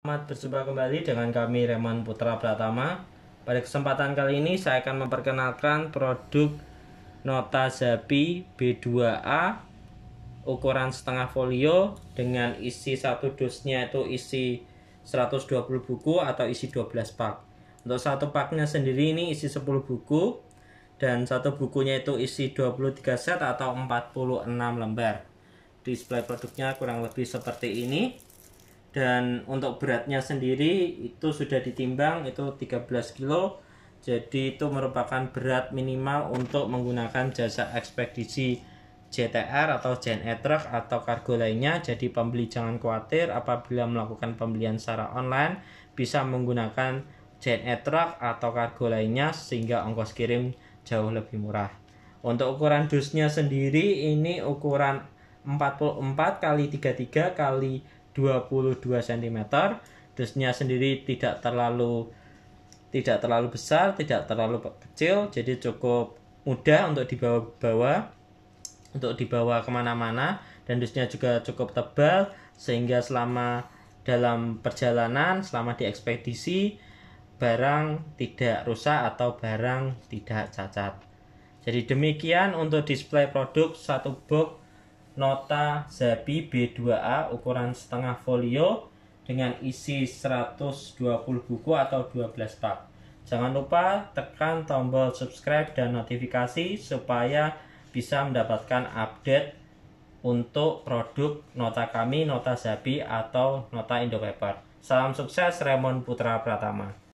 Selamat berjumpa kembali dengan kami Reman Putra Pratama. Pada kesempatan kali ini saya akan memperkenalkan produk Nota Zapi B2A ukuran setengah folio dengan isi satu dusnya itu isi 120 buku atau isi 12 pak. Untuk satu paknya sendiri ini isi 10 buku dan satu bukunya itu isi 23 set atau 46 lembar. Display produknya kurang lebih seperti ini dan untuk beratnya sendiri itu sudah ditimbang itu 13 kilo jadi itu merupakan berat minimal untuk menggunakan jasa ekspedisi JTR atau JNE Truck atau kargo lainnya jadi pembeli jangan khawatir apabila melakukan pembelian secara online bisa menggunakan JNE Truck atau kargo lainnya sehingga ongkos kirim jauh lebih murah untuk ukuran dusnya sendiri ini ukuran 44 kali 33 kali 22 cm dusnya sendiri tidak terlalu tidak terlalu besar tidak terlalu kecil jadi cukup mudah untuk dibawa-bawa untuk dibawa kemana-mana dan dusnya juga cukup tebal sehingga selama dalam perjalanan selama di ekspedisi barang tidak rusak atau barang tidak cacat jadi demikian untuk display produk satu box nota Zabi B2A ukuran setengah folio dengan isi 120 buku atau 12 pak. Jangan lupa tekan tombol subscribe dan notifikasi supaya bisa mendapatkan update untuk produk nota kami, nota Zabi atau nota Indopaper. Salam sukses Raymond Putra Pratama.